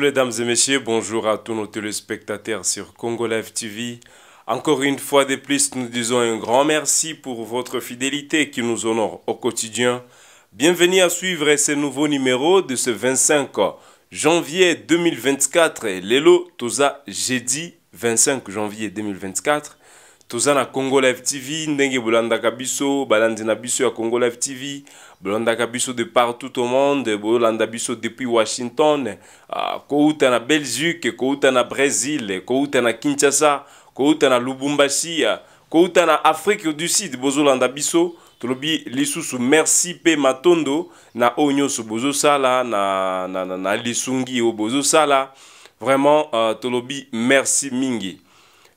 les dames et messieurs, bonjour à tous nos téléspectateurs sur Congo Live TV. Encore une fois de plus, nous disons un grand merci pour votre fidélité qui nous honore au quotidien. Bienvenue à suivre ce nouveau numéro de ce 25 janvier 2024 lelo toza jeudi 25 janvier 2024 toza na congo live tv ndenge bolandaka biso balandi na biso ya congo live tv bolandaka biso de partout au monde bolanda biso depuis washington uh, kouta na belgique kouta na brésil kouta na kinshasa kouta na lubumbashi kouta na afrique du sud bozolanda biso tolobi lisusu merci mpe matondo na oyo nyonso bozosala na, na, na, na lisungi oyo bozosala vraiment uh, tolobi merci mingi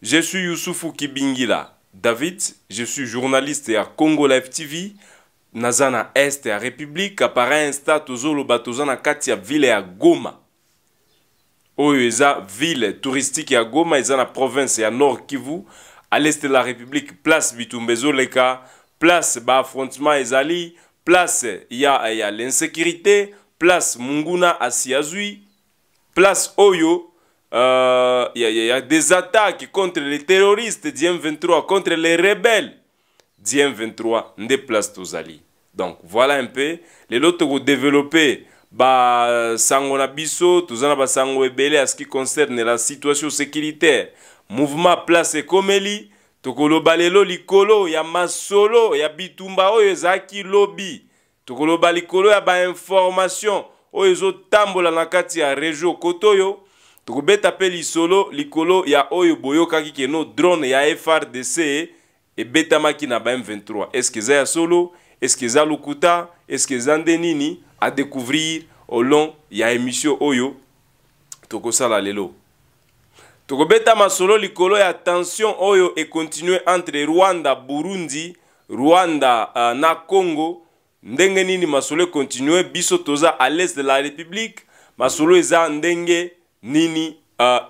je suis yusufu kibingila david je suis journaliste ya congo live tv naza na este ya république par insta tozoloba toza na kati ya ville ya goma oyo eza ville touristique ya goma eza na province ya nord kivu à l'est de la république place bitumba ezoleka place baaffrontement ezali place ya, ya l'insécurité place munguna asi azwi place oyo euh, ya, ya, ya des attaques contre les terroristes diem 23 contre les rebelles diem 23 nde place tozali donc voilà un peu lelo tokodéveloppe basango euh, na biso toza na basango ebele à ce qui concerne la situation sécuritaire mouvement place ekomeli tokoloba lelo likolo ya masolo ya bitumba oyo ezalaki lobi tokoloba likolo ya bainformation oyo ezotambola na kati ya regio kote oyo tokobeta mpe lisolo likolo ya oyo boyokaki keno drone ya frdc ebetamaki na ba m23 eske eza ya solo eske eza lokuta eske eza nde nini adecouvrir au long ya émission oyo tokosala lelo tokobeta masolo likolo ya tension oyo e continuer entre rwanda burundi rwanda euh, na congo ndenge nini masolo e continue biso toza à l'est de la république masolo eza ndenge nini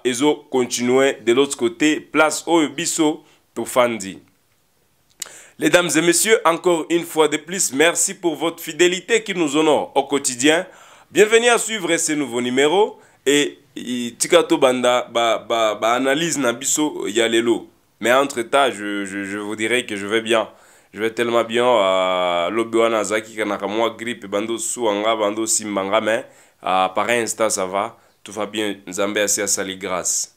uh, continue de l'autre côté place oyo biso tofandi dames et messieurs, encore une fois de plus, merci pour votre fidélité qui nous honore au quotidien. Bienvenue à suivre ces nouveaux numéros. e tika tobanda baanalyse ba, ba na biso euh, ya lelo mais entre temps je, je, je vous dirai que je vais bien je vais tellement bien uh, lobi wana azalaki kanaka mwa grippe bando osuwa nga bando osimba nga mais uh, par instant ça va tout va bien nzambe asi asali grâce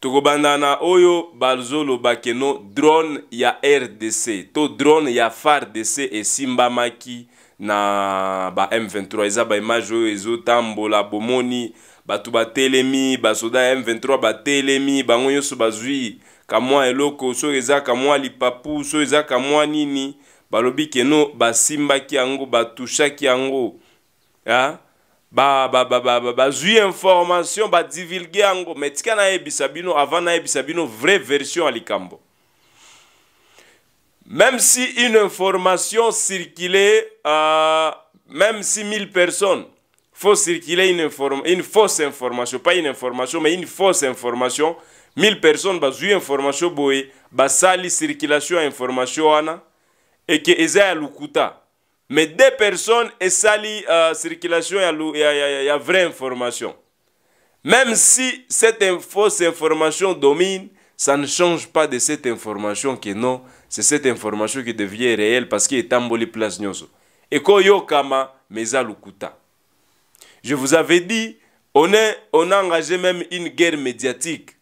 tokobanda na oyo bazolobake no drone ya rdc to drone ya fardc esimbamaki na ba m23 eza baimage oyo ezotambola bomoni bato batelemi basoda ya m23 batelemi bango nyonso bazwi kamwa eloko soki eza kamwa lipapu soki eza kamwa nini balobi keno basimbaki yango batushaki yango ya bazwi ba, ba, ba, ba, ba, information badivulge yango me tika nayebisa bino avant nayebisa bino vraie version ya likambo Même si une information circulait, même si 1000 personnes font circuler une, fausse information, pas une information, mais une fausse information, 1000 personnes une information boye, basali circulation information et que à l'Oukouta. Mais deux personnes une euh, circulation y y ya, ya vraie information. Même si cette fausse information domine, ça ne change pas de cette information que non, c'est cette information qui devient réelle parce qu'etamboli place nyonso ekoyokama mais eza lokuta je vous avais dit on, est, on a engagé même une guerre médiatique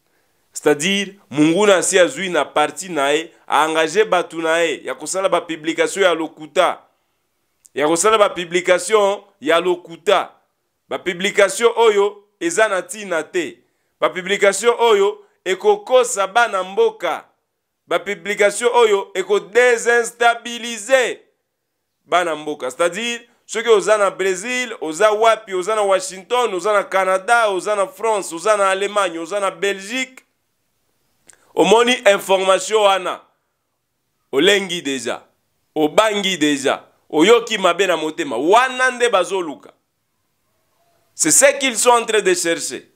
c'est-à-dire munguna asi azwi na parti na ye aengage bato na ye ya kosala bapublikation ya lokuta ya kosala bapublikation ya lokuta bapublikation oyo eza na ntina te bapublikation oyo ekokosa bana mboka bapublication oyo ekodesinstabilize bana mboka c'est-à-dire soki oza na brésil oza wapi oza na washington oza na canada oza na france oza na allemagne oza na belgique omoni information wana olengi deja obangi deja oyoki mabe na motema wana nde bazoluka c'est ce qu'ils sont en train de chercher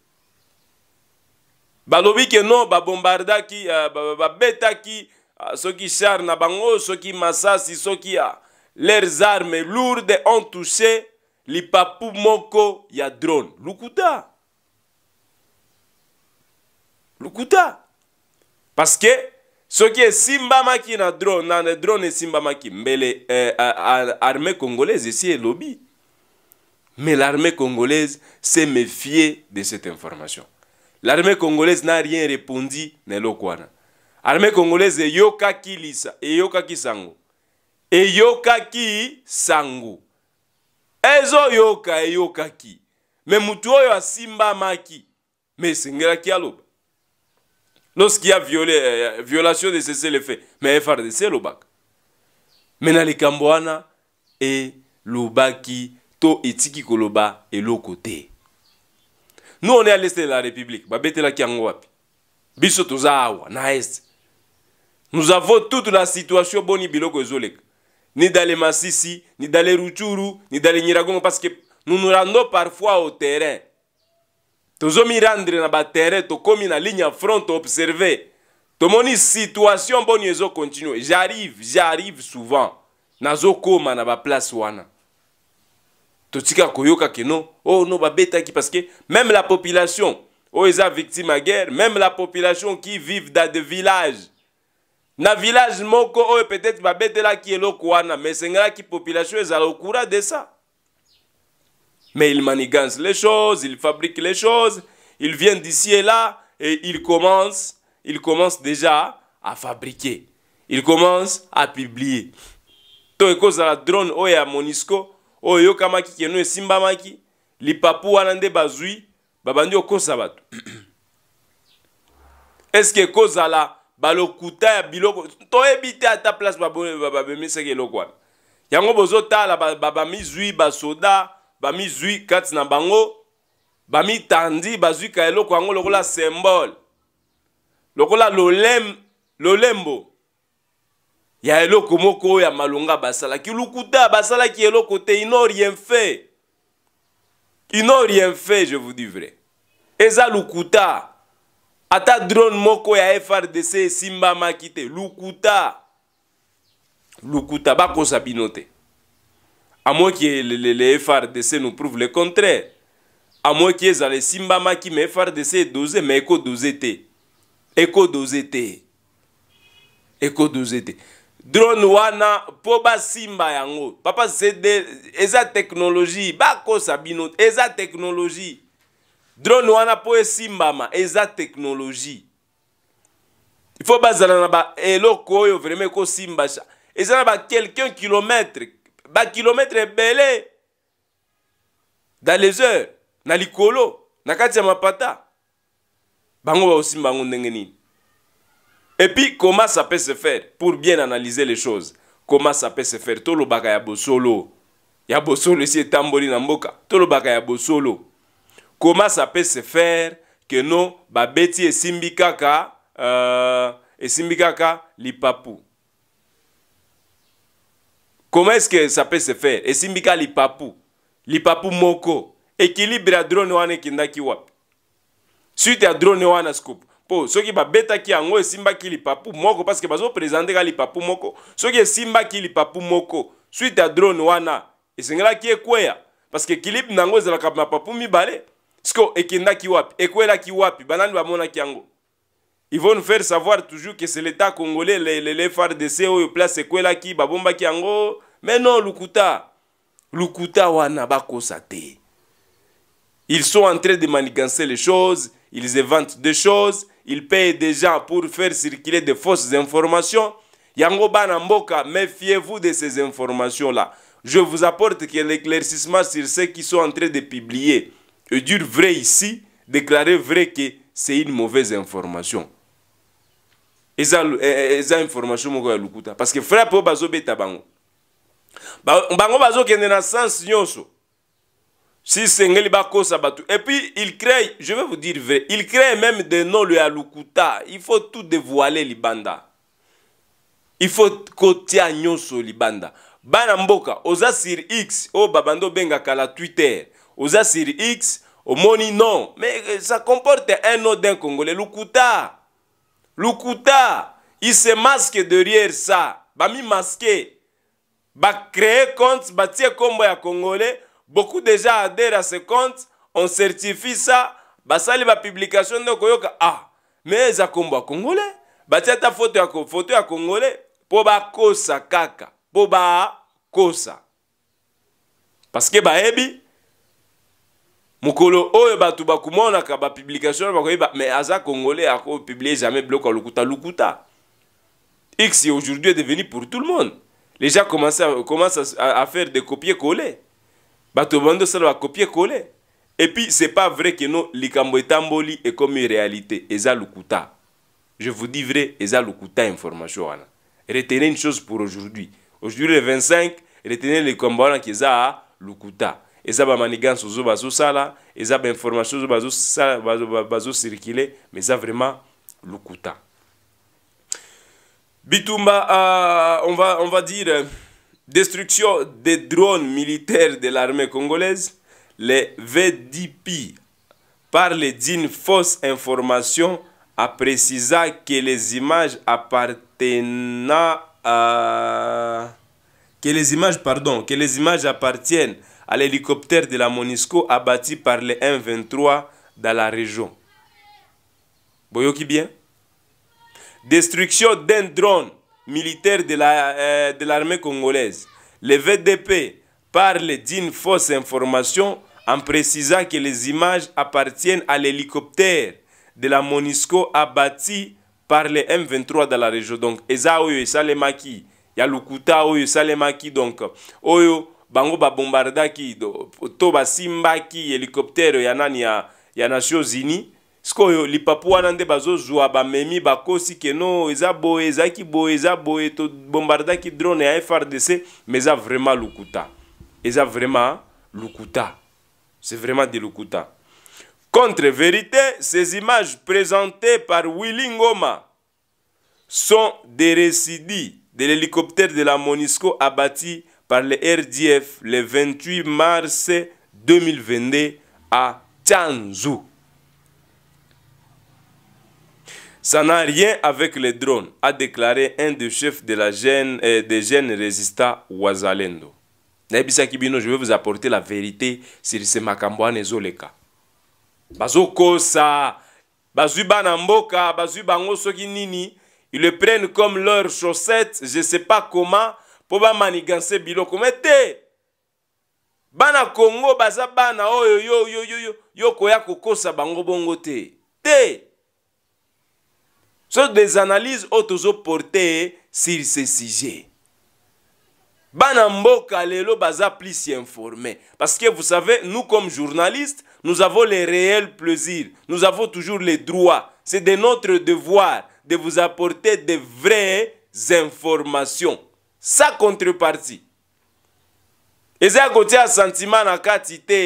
balobi ke non babombardaki uh, babetaki uh, soki char na bango soki masasi soki uh, leurs armes lourdes ont touché lipapu moko ya drone lukuta lukuta parce que soki esimbamaki na drone na drone esimbamaki mbele eh, armée congolaise esi elobi mais l'armée congolaise s'est méfiée de cette information l'armée congolaise n'a rien répondu na eloko wana armée congolaise eyokaki lisa eyokaki sango eyokaki sango ezoyoka eyokaki me mutu oyo asimbamaki me esengelaki aloba lorsqu'il y a violé, euh, violation de cessez le fait me frdc elobaka me na likambo wana elobaki to etiki koloba eloko te nous on est à l'est de la république babetelaki yango wapi biso toza awa na est nous avons toute la situation boni biloko ezoleka ni d'aller Massisi, ni d'aller Ruchuru, ni d'aller Niragongo, parce que nous nous rendons parfois au terrain. tozomi rendre na baterrain tokomi na ligne ya front toobserve tomoni situation mboni ezokontinue j'arrive j'arrive souvent nazokóma na baplace wana totika koyoka ke non oh non babetaki parce que même la population sont oh, victimes victime à guerre même la population qui vive dans des villages, na village moko oh peut-être qui est wana mais qui population est au courant de ça mais ils manigancent les choses ils fabriquent les choses ils viennent d'ici et là et ils commencent il commence déjà à fabriquer ils commencent à publier tout à la drone oh, et à monisco oyo eyokamaki keno esimbamaki lipapu wana nde bazwi babandi kokosa bato eske ekozala balokuta ya biloko toyebi te ata place babemisaki eloko wana yango bozotala bamizwi basoda bamizwi kati na bango bamitandi bazwika eloko yango lokola symbole lokola lolembo ya eloko moko oyo ya malonga basalaki lukuta basalaki eloko te ino rien fait ino rien fait je vous dis vrai eza lukuta ata drone moko ya frdc esimbamaki te lukuta lukuta bakosa bino te à moins que le, FRDC nous prouve le contraire à moins que ezala esimbamaki mais frdc edoze mais ekodose te ekodose te ekodose te drone wana mpo basimba yango papa cd eza teknologie bakosa bino eza teknologie drone wana mpo esimbama eza teknologie ifo bazala na baeloko oyo vraimen ekosimba eza na bakelqu'un kilometre bakilometre ebele dans les heures na likolo na kati ya mapata bango baosimba yango ndenge nini Et puis, comment ça peut se faire pour bien analyser les choses Comment ça peut se faire Tolobaka ya bosolo. Ya bosolo ici tamboli na mboka. Tolobaka ya bosolo. Comment ça peut se faire que no babeti esimbi kaka euh, esimbi kaka lipapu. Comment est-ce que ça peut se faire Esimbi kaka lipapu. Lipapu moko. Équilibre ya drone wana ekindaki wapi? Suite ya drone wana scoop. mpo soki babetaki yango esimbaki lipapu moko parceke bazopresente ka lipapu moko soki esimbaki lipapu moko suite ya drone wana esengelaki ekweya parceke kilipe na yango ezalaka mapapu mibale siko ekendaki wapi ekwelaki wapi banani bamonaki yango ils vont nous faire savoir toujours que c'est l'état congolais le, le, le frdc oyo place ekwelaki babombaki yango mais non lukuta lukuta wana bakosa te ils sont en train de manigancer les choses ils inventent des choses, ils payent des gens pour faire circuler de fausses informations. Yango Mboka, méfiez-vous de ces informations-là. Je vous apporte que l'éclaircissement sur ce qui sont en train de publier et vrai ici, déclarer vrai que c'est une mauvaise information. Et une eh, eh, information, parce que frère, pour Bazo Bango. Bango Bazo, qui est dans sens, Si Sengelibako Sabatou. Et puis, il crée, je vais vous dire vrai, il crée même des noms, le Alukuta. Il faut tout dévoiler, Libanda. Il faut kotia nyonso Libanda. Bana mboka, oza sur X, o oh, babando benga kala Twitter. Oza sur X, au moni non. Mais euh, ça comporte un nom d'un Congolais. Lukuta. Lukuta. Il se masque derrière ça. Bami masqué. Ba créer compte, ba tie combo ya Congolais. beaucoup déjà adhèrent à ce compte on certifie ça basali bapublication nde okoyoka ah me eza nkombo ya congolais batia ata foto ya, foto ya congolais mpo bakosa kaka mpo bakosa parceke bayebi mokolo oyo bato bakomonaka bapublication oyo bakoyeba me aza congolais akopiblie jamais biloko ya lokuta lokuta x aujourd'hui est devenu pour tout le monde les gens commencent à, commencent à, à faire des copier coller bato bando sala ba copier coller et puis c'est pas vrai que non likambo etamboli est comme une réalité eza je vous dis vrai eza lukuta information retenez une chose pour aujourd'hui aujourd'hui le 25 retenez likambo wana ki eza ça, eza bamaniganse ozo bazosala eza bainformation ozo circuler mais ça vraiment lukuta bitumba euh, on, va, on va dire Destruction des drones militaires de l'armée congolaise, les VDP, par les d'une fausse information, a précisé que les images appartiennent à... que les images, pardon, que les images appartiennent à l'hélicoptère de la Monisco abattu par les M23 dans la région. Boyoki bien Destruction d'un drone militaires euh, de l'armée congolaise. Le VDP parle d'une fausse information en précisant que les images appartiennent à l'hélicoptère de la Monisco abattu par les M23 dans la région. Donc, eza oyo Salemaki ya lukuta oyo Salemaki, donc oyo bango qui toba ki hélicoptère ya nani ya, ya sikoyo lipapu wana nde bazozwa bamemi bakosi keno eza boye ezalaki boye eza boye tobombardaki drone ya frdc mais eza vraiment lukuta eza vraiment lukuta c'est vraiment de lukuta contre vérité ces images présentées par willy ngoma sont des récidives de l'hélicoptère de la monisco abattu par le rdf le 28 mars 2022 à tchanzu Ça n'a rien avec les drones, a déclaré un des chefs de la gêne, des jeunes résistants Ouazalendo. Kibino, je vais vous apporter la vérité sur ce Makambouane Zoleka. Nini, ils le prennent comme leurs chaussettes, je ne sais pas comment, pour manigancer Biloko. Mais bana Congo, baza bana oyo yo yo yo yo koya kokosa bango bongo te yo sont des analyses oyo tozoporte sur ce sujet bana mboka lelo baza plus informé parce que vous savez nous comme journalistes nous avons le réel plaisir nous avons toujours les droits c'est de notre devoir de vous apporter de vraies informations sans contrepartie eza kotia sentiment na kati te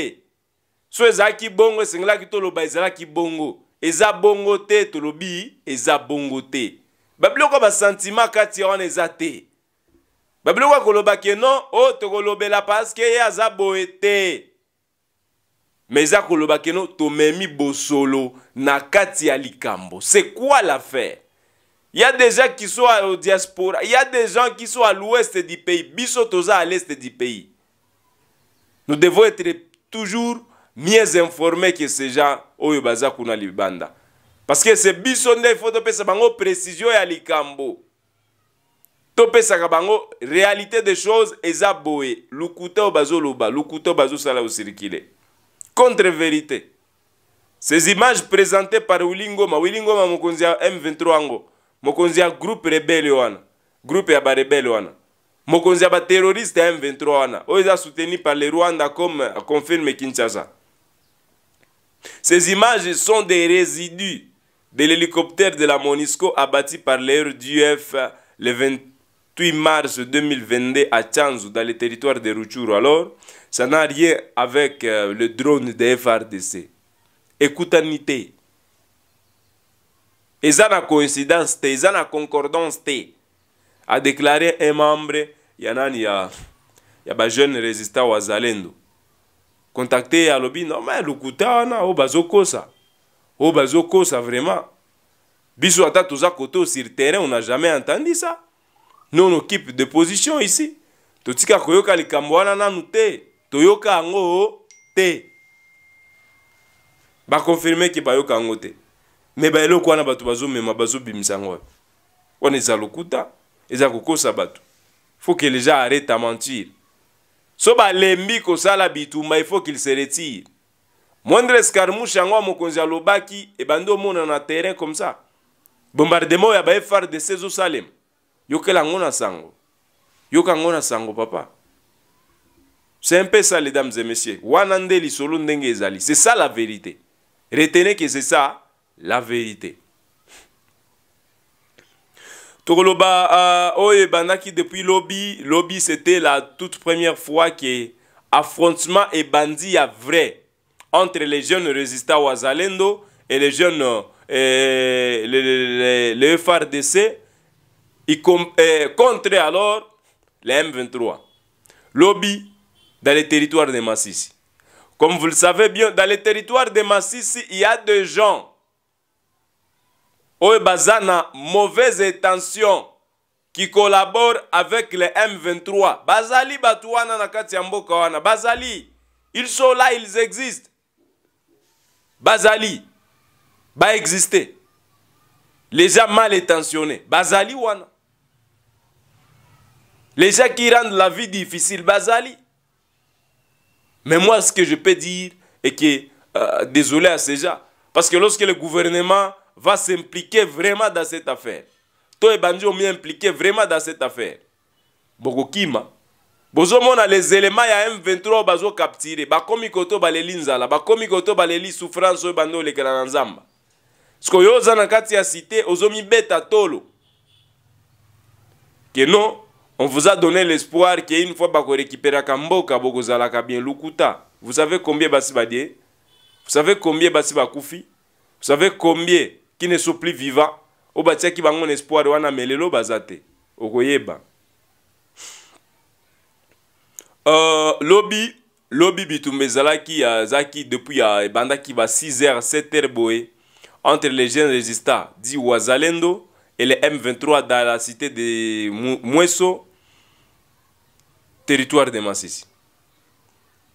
so ezalaki bongo esengelaki toloba ezalaki bongo eza bongo te tolobi eza bongo te babiloko basantima kati ya wana eza te babiloko akolobaki non oyo oh, tokolobela parceke ye aza boye te me eza kolobaki non tomemi bosolo na kati ya likambo c'est quoi l'affaire Il y a des gens qui sont au diaspora, il y a des gens qui sont à l'ouest du pays, biso toza à l'est du pays. Nous devons être toujours mieux informé ke ces gens oyo baza kuna libanda parceke se biso nde ifo topesa bango précision ya likambo topesaka bango réalité de choses eza boye lukuta oyo bazoloba lukuta oyo bazosala osirikile contre vérité ces images présentées par wilingoma wilingoma mokonzi ya m23 yango mokonzi ya groupe rebele wana groupe ya barebele wana mokonzi ya baterroriste ya m23 wana oyo eza soutenu par le rwanda comme confirme kinshasa Ces images sont des résidus de l'hélicoptère de la Monisco abattu par l'air le 28 mars 2022 à Tchanzu, dans le territoire de Ruchuru. Alors, ça n'a rien avec euh, le drone de FRDC. Écoutanité. Ils ont la coïncidence, ils ont la concordance, a déclaré un membre, il y a, un jeune résistant Wazalendo contacté alobi non kutana au oh, Bazoko ça, au oh, Bazoko ça vraiment biso tous toza côté sur terrain on n'a jamais entendu ça nous on occupe de position ici totika koyoka likambo wana nanu te toyoka ango oh, te Ba ke bayoka yango te me baeloko wana bato bazo bazobimisa yango wana eza lokuta eza kokosa bato faut que les gens arrêtent à mentir so balembi kosala bitumba ifo qu'il se retire moindre escarmouche yango ya mokonzi alobaki ebandi omona na terrain comme ça bombardement oyo ya bafrdc ezosalema yokela yango na sango yoka yango na sango papa c'est un peu ça mesdames et messieurs wana nde lisolo ndenge ezali c'est ça la vérité retenez que c'est ça la vérité tokoloba euh, oh, eh, depuis lobi lobi c'était la toute première fois que affrontement bandit à vrai entre les jeunes résistants wazalendo et les jeunes euh, euh le, FRDC euh, contre alors les M23 lobby dans les territoires de Massissi comme vous le savez bien dans les territoires de Massissi il y a des gens Oye Bazana, na mauvaise intention qui collabore avec les M23 bazali Batouana, na bazali ils sont là ils existent bazali exister les gens mal intentionnés bazali wana les gens qui rendent la vie difficile bazali mais moi ce que je peux dire et que euh, désolé à ces gens parce que lorsque le gouvernement va s'impliquer vraiment dans cette affaire to ebandi omi impliqué vraiment dans cette affaire bokokima bozomona les éléments ya m23 oyo bazokaptire bakomi koto baleli nzala bakomi koto baleli souffrance oyo bandi olekela na nzamba sikoyo oyo oza na kati ya cité ozomibeta tolo ke non on vous a donné l'espoir ke une fois bakorécupéraka mboka bokozalaka bien lukuta vous savez combien basi badie vous savez combien basi bakufi vous savez combien qui ne sont plus vivants obatiaki bango na espoir wana me lelo baza te okoyeba uh, lobi lobi bitumba ezalaki azaki depuis ya ebandaki ba 6 heures 7 heures boye entre les jeunes résistants di wazalendo et les m23 dans la cité de mweso territoire de masisi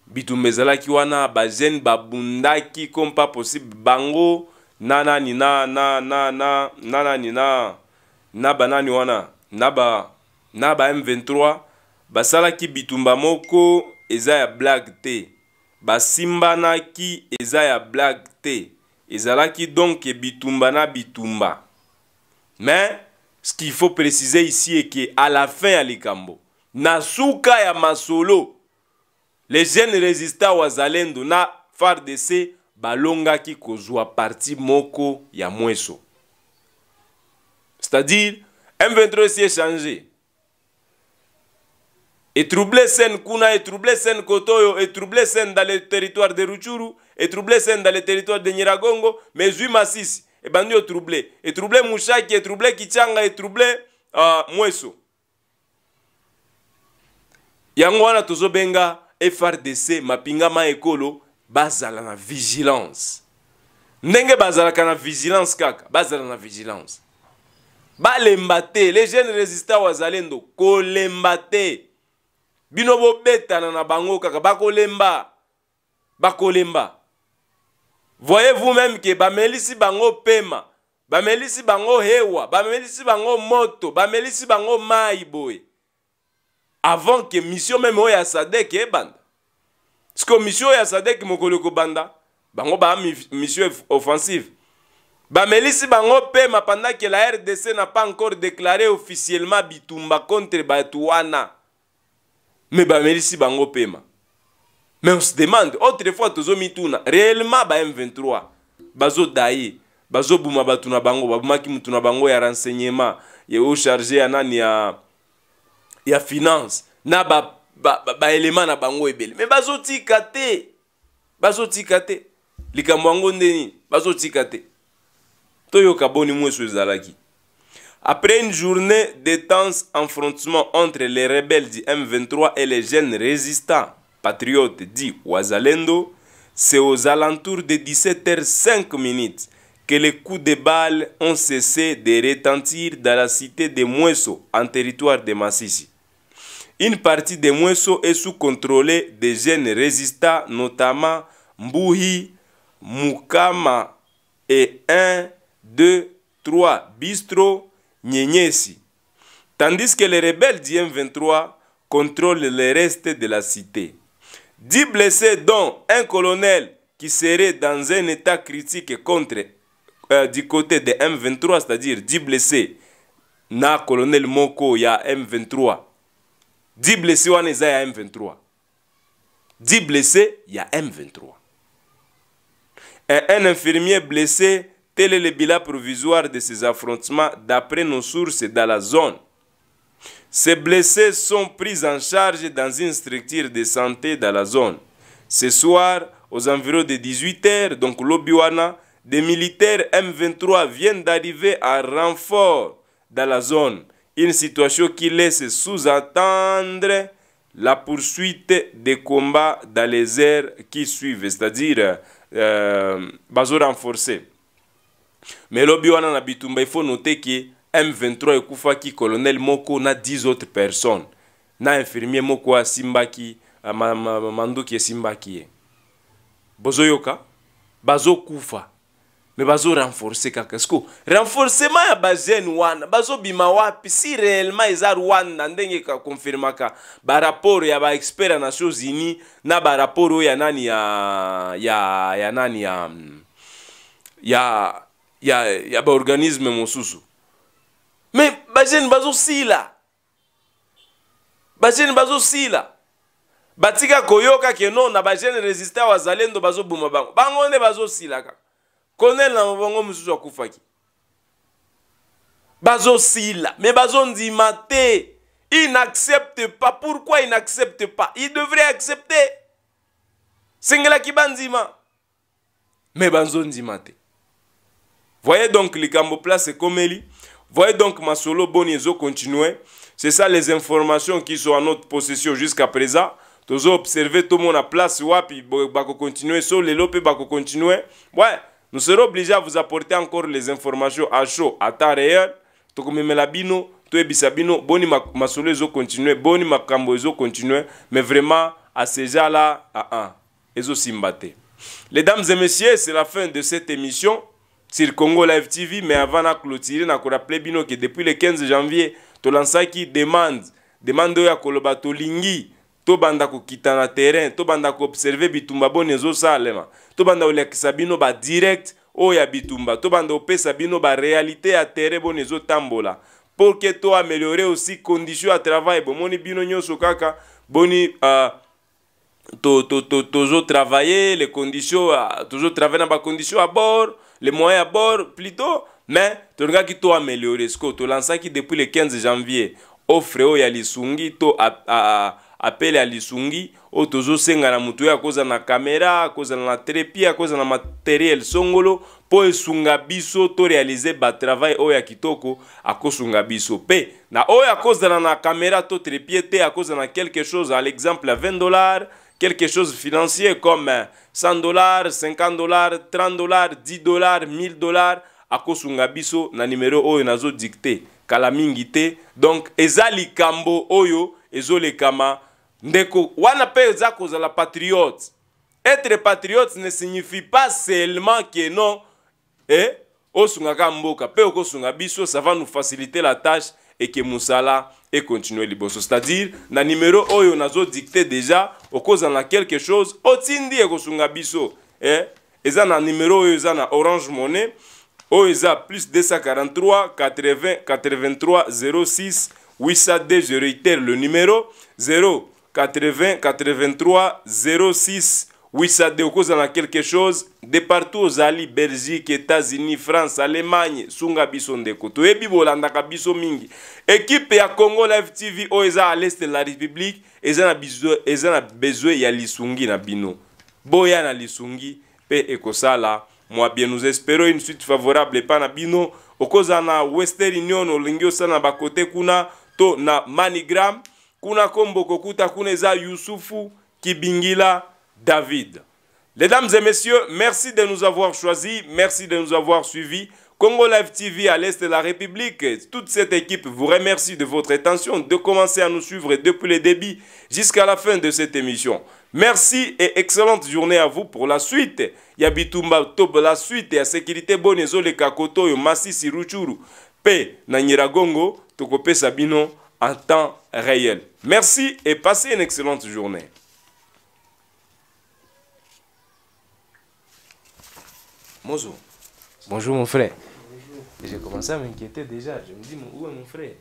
bitumba ezalaki wana bajeune babundaki comme pas possible bango nana ni na na na na nana ni na na banani wana na ba na ba m23 basalaki bitumba moko eza ya blague te basimbanaki eza ya blague te ezalaki donc bitumba na bitumba mais ce qu'il faut préciser ici est que à la fin ya likambo na suka ya masolo les jeunes résistants wazalendo na fardc balongaki kozwa parti moko ya mweso c'est-à-dire m23 esi échange etrouble scène kuna etrouble scène kotoyo etrouble scène dans le territoire de ruchuru etrouble scène dans le territoire de nyiragongo mais zwi masisi ebandi otrouble etrouble mushaki etrouble kichanga etrouble uh, mweso yango wana tozobenga frdc mapingama ekolo bazala na vigilance ndenge bazalaka na vigilance kaka bazala na vigilance balemba te les jeunes résistants wazalendo kolemba te bino bobetana na bango kaka bakolemba bakolemba voyez vous-même ke bamelisi bango pema bamelisi bango hewa bamelisi bango moto bamelisi bango mai boye avant ke mission meme oyo ya sadek ebanda parceke mission ya sadek mokolo ekobanda bango baa mission offensive bamelisi bango mpe mapandaki la rdc na pas encore déclaré officiellement bitumba contre bato wana me bamelisi bango mpema mais on se demande autrefois tozomituna réellement ba m23 bazodaye bazobuma bato na bango babumaki motu na bango ya renseignement ya ocharge ya nani ya, ya finance na ba Après une journée d'étance affrontement entre les rebelles du M23 et les jeunes résistants patriotes dits Ouazalendo, c'est aux alentours de 17h05 minutes que les coups de balles ont cessé de retentir dans la cité de Mouesso, en territoire de Massissi. Une partie des Mouesso est sous contrôle des jeunes résistants, notamment Mbuhi, Mukama et 1, 2, 3 Bistro, Nyenyesi. Tandis que les rebelles du M23 contrôlent le reste de la cité. Dix blessés dont un colonel qui serait dans un état critique contre, euh, du côté de M23, c'est-à-dire 10 blessés, na colonel Moko ya M23. 10 blessés il M23 10 blessés a M23 un, infirmier blessé tel est le bilan provisoire de ces affrontements d'après nos sources dans la zone ces blessés sont pris en charge dans une structure de santé dans la zone. Ce soir, aux environs de 18h, donc l'Obiwana, des militaires M23 viennent d'arriver à renfort dans la zone. une situation qui laisse sous-entendre la poursuite des combats dans les airs qui suivent, c'est-à-dire euh, bazo renforcé. Mais lobi wana na bitumba il faut noter que M23 ekufaki colonel moko na 10 autres personnes na infirmier moko asimbaki manduki esimbaki ye bozoyoka bazokufa me bazorenforce kaka siko renforcement ya bagene wana bazobima wapi si réellement eza rwanda ndenge kakonfirmaka barapport ya baexpert ya nations unis na barapport oyo ya nani ya, ya, ya nani ya, ya, ya, ya baorganisme mosusu me bagene bazosila bagene bazosila batika koyoka keno na bagene resiste ya wazalendo bazobuma bango bango nde bazosila kaka konela mabongo mosusu akufaki bazosila me bazondima te il n'accepte pas pourquoi il n'accepte pas il devrait accepter sengelaki bandima me bazondima te voyez donc likambo place ekomeli voyez donc masolo boni ezocontinue c'est ça les informations qui sont en notre possession jusqu'à présent tozoobserve tomona place wapi bakocontinue so lelo mpe bakocontinue ouais Nous serons obligés à vous apporter encore les informations à chaud, à temps réel. Tokomemela bino, bino, boni masolo continue, continuer, boni makambo continue, continuer, mais vraiment à ces gens-là à un ezo Les dames et messieurs, c'est la fin de cette émission sur Congo Live TV, mais avant de clôturer, je rappelle bino que depuis le 15 janvier, to Lansaki demande, demande ya koloba lingi tobanda kokita na terrain ko observer bitumba boni ezosalema tobanda sabino ba direct, o ya bitumba tobanda ba bino barealité a terrain tambola, pour que toi améliorer aussi condition à travail bon moni bino nyoso kaka boni uh, to to, to, travailler, les conditions dans ah, na conditions à bord les moyens à bord plutôt mais tolingaki to sikoyo qui depuis le 15 janvier offre oyo ya lisungi to a, a, a, apele ya lisungi oyo tozosenga na motu oyo akozala na kamera akozala na trepi akozala na materiel songolo mpo esunga biso torealize batravai oyo ya kitoko akosunga biso mpe na oyo akozala na kamera to trepie te akozala na quelque chose à l'exemple à 20 dollars quelque chose financier comme 100 dollars 50 dollars 30 dollars 10 dollars 1000 dollars akosunga biso na nimero oyo nazodikte kala mingi te donc eza likambo oyo ezolekama ndeko wana mpe eza la patriote etre patriote ne signifie pas seulement que non eh? osungaka mboka mpe okosunga biso ça va nous faciliter la tâche Et que Moussala et les liboso c'est-à-dire na numéro, oyo dicté déjà okozala na quelque chose otindi ekosunga biso eh? eza na numéro oyo na orange monnaie oyo plus 243 80 83 06 802 je réitère le numéro 0 80 83 06 wisade okozala quelque chose de partout ozali belgique états-unis france allemagne sunga biso ndeko toyebi bolandaka biso mingi ekipe ya congo live tv oyo oh, eza à l'est la république eza na, eza na bezwi ya lisungi na bino boya na lisungi mpe ekosala mwa bien nous espérons une suite favorable epa na bino okozala na western union olingi osala na bakote kuna to na manigram kuna kombo kokuta kuna Kibingila David. dames et messieurs, merci de nous avoir choisis, merci de nous avoir suivis. Congo Live TV à l'Est de la République, toute cette équipe vous remercie de votre attention, de commencer à nous suivre depuis le début jusqu'à la fin de cette émission. Merci et excellente journée à vous pour la suite. Yabitumba top la suite et à sécurité bonne Kakoto et Massi Siruchuru. Gongo, Nanyiragongo, tokope Sabino en temps réel. Merci et passez une excellente journée. Bonjour. Bonjour mon frère. J'ai commencé à m'inquiéter déjà. Je me dis, où est mon frère